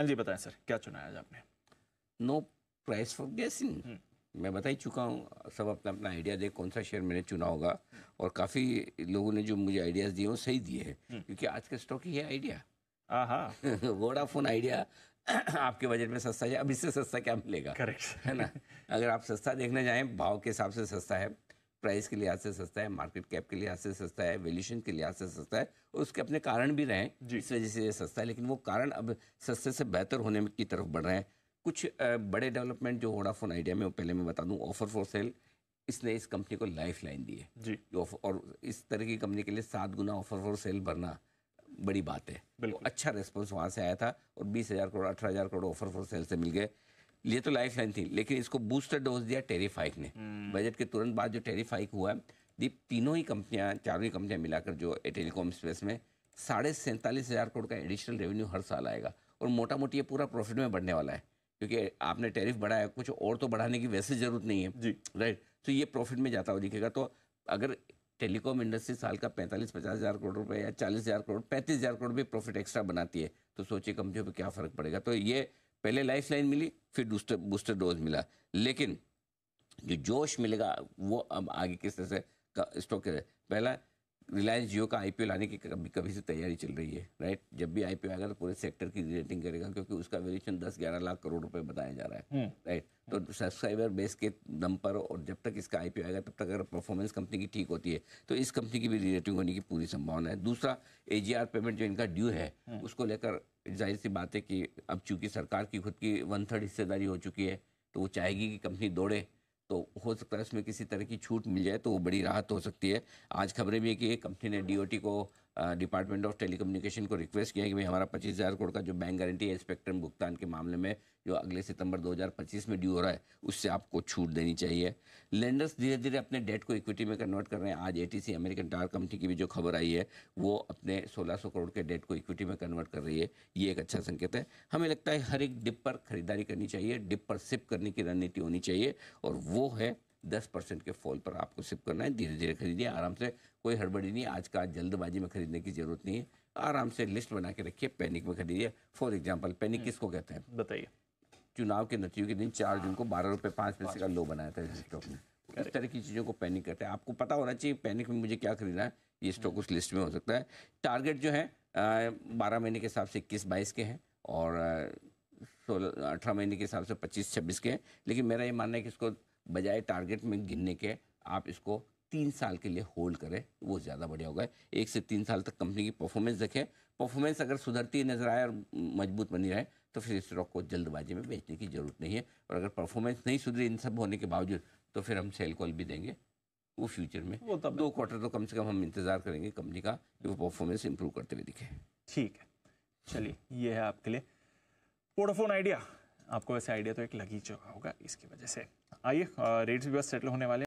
हाँ जी बताएं सर क्या चुना है आज आपने नो प्राइस फॉर गेसिंग मैं बता ही चुका हूँ सब अपना अपना आइडिया दे कौन सा शेयर मैंने चुना होगा और काफ़ी लोगों ने जो मुझे आइडियाज़ दिए वो सही दिए हैं हम्म। क्योंकि आज के स्टॉक ही है आइडिया वोडाफोन आइडिया आपके बजट में सस्ता है अब इससे सस्ता क्या मिलेगा करेक्ट है ना अगर आप सस्ता देखने जाएं भाव के हिसाब से सस्ता है प्राइस के लिहाज से सस्ता है मार्केट कैप के लिहाज से सस्ता है वैल्यूशन के लिहाज से सस्ता है और उसके अपने कारण भी रहे इस वजह से ये सस्ता है लेकिन वो कारण अब सस्ते से बेहतर होने की तरफ बढ़ रहे हैं कुछ बड़े डेवलपमेंट जो वोडाफोन आइडिया में वो पहले मैं बता दूँ ऑफर फॉर सेल इसने इस कंपनी को लाइफ लाइन दी है जी और इस तरह की कंपनी के लिए सात गुना ऑफर फॉर सेल भरना बड़ी बात है तो अच्छा रिस्पॉन्स वहाँ से आया था और बीस हज़ार करोड़ अठारह हज़ार करोड़ ऑफर फॉर सेल से मिल गए लिए तो लाइफ लाइन थी लेकिन इसको बूस्टर डोज दिया टेरीफाइक ने हम्म। बजट के तुरंत बाद जो टेरीफाइक हुआ दी तीनों ही कंपनियां चारों ही कंपनियां मिलाकर जो टेलीकॉम स्पेस में साढ़े सैंतालीस हज़ार करोड़ का एडिशनल रेवेन्यू हर साल आएगा और मोटा मोटी ये पूरा प्रॉफिट में बढ़ने वाला है क्योंकि आपने टैरिफ बढ़ाया कुछ और तो बढ़ाने की वैसे ज़रूरत नहीं है जी राइट तो ये प्रॉफिट में जाता हुआ दिखेगा तो अगर टेलीकॉम इंडस्ट्री साल का पैंतालीस पचास हज़ार करोड़ रुपए या चालीस हज़ार करोड़ पैंतीस हज़ार करोड़ भी प्रॉफिट एक्स्ट्रा बनाती है तो सोचिए कंपनियों पर क्या फ़र्क पड़ेगा तो ये पहले लाइफ लाइन मिली फिर बूस्टर बूस्टर डोज मिला लेकिन जो जोश मिलेगा वो अब आगे किस तरह से स्टॉक के पहला रिलायंस जियो का आई लाने की कभी कभी से तैयारी चल रही है राइट जब भी आई आएगा तो पूरे सेक्टर की रेटिंग करेगा क्योंकि उसका वेरिएशन 10-11 लाख करोड़ रुपए बताया जा रहा है राइट हम्म। तो सब्सक्राइबर बेस के दम पर और जब तक इसका आई आएगा तब तक अगर परफॉर्मेंस कंपनी की ठीक होती है तो इस कंपनी की भी रेटिंग होने की पूरी संभावना है दूसरा ए पेमेंट जो इनका ड्यू है हम्म। उसको लेकर जाहिर सी बात है कि अब चूंकि सरकार की खुद की वन थर्ड हिस्सेदारी हो चुकी है तो वो चाहेगी कि कंपनी दौड़े तो हो सकता है उसमें किसी तरह की छूट मिल जाए तो वो बड़ी राहत हो सकती है आज खबरें भी है कि कंपनी ने डीओटी को डिपार्टमेंट ऑफ टेलीकम्युनिकेशन को रिक्वेस्ट किया कि भाई हमारा पच्चीस हज़ार करोड़ का जो बैंक गारंटी है स्पेक्ट्रम भुगतान के मामले में जो अगले सितंबर 2025 में ड्यू हो रहा है उससे आपको छूट देनी चाहिए लेंडर्स धीरे धीरे अपने डेट को इक्विटी में कन्वर्ट कर रहे हैं आज ए अमेरिकन टावर कंपनी की भी जो खबर आई है वो अपने सोलह करोड़ के डेट को इक्विटी में कन्वर्ट कर रही है ये एक अच्छा संकेत है हमें लगता है हर एक डिप पर खरीदारी करनी चाहिए डिप पर सिप करने की रणनीति होनी चाहिए और वो है दस परसेंट के फॉल पर आपको सिप करना है धीरे धीरे खरीदिए आराम से कोई हड़बड़ी नहीं आज का जल्दबाजी में खरीदने की जरूरत नहीं है आराम से लिस्ट बना के रखिए पैनिक में खरीदिए फॉर एग्जाम्पल पैनिक हम्म। किसको कहते हैं बताइए चुनाव के नतीजों के दिन चार जून को बारह रुपये पाँच पैसे का लो बनाया था स्टॉक ने तो इस तरह की चीज़ों को पैनिक कहते हैं आपको पता होना चाहिए पैनिक में मुझे क्या खरीदना है ये स्टॉक हम्म। उस लिस्ट में हो सकता है टारगेट जो है बारह महीने के हिसाब से इक्कीस बाईस के हैं और सोलह अठारह महीने के हिसाब से पच्चीस छब्बीस के हैं लेकिन मेरा ये मानना है कि इसको बजाय टारगेट में गिनने के आप इसको तीन साल के लिए होल्ड करें वो ज़्यादा बढ़िया होगा एक से तीन साल तक कंपनी की परफॉर्मेंस देखें परफॉर्मेंस अगर सुधरती नजर आए और मजबूत बनी रहे तो फिर इस स्टॉक को जल्दबाजी में बेचने की ज़रूरत नहीं है और अगर परफॉर्मेंस नहीं सुधरी इन सब होने के बावजूद तो फिर हम सेल कॉल भी देंगे वो फ्यूचर में वो तब तो दो क्वार्टर तो कम से कम हम इंतज़ार करेंगे कंपनी का कि वो परफॉर्मेंस इंप्रूव करते हुए दिखे ठीक है चलिए ये है आपके लिए वोडाफोन आइडिया आपको वैसे आइडिया तो एक लग ही चुका होगा इसकी वजह से आइए रेट्स भी बस सेटल होने वाले